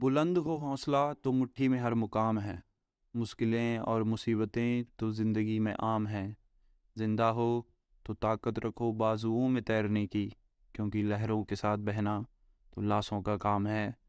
बुलंद हो हौसला तो मुट्ठी में हर मुकाम है मुश्किलें और मुसीबतें तो ज़िंदगी में आम हैं ज़िंदा हो तो ताकत रखो बाजुओं में तैरने की क्योंकि लहरों के साथ बहना तो लाशों का काम है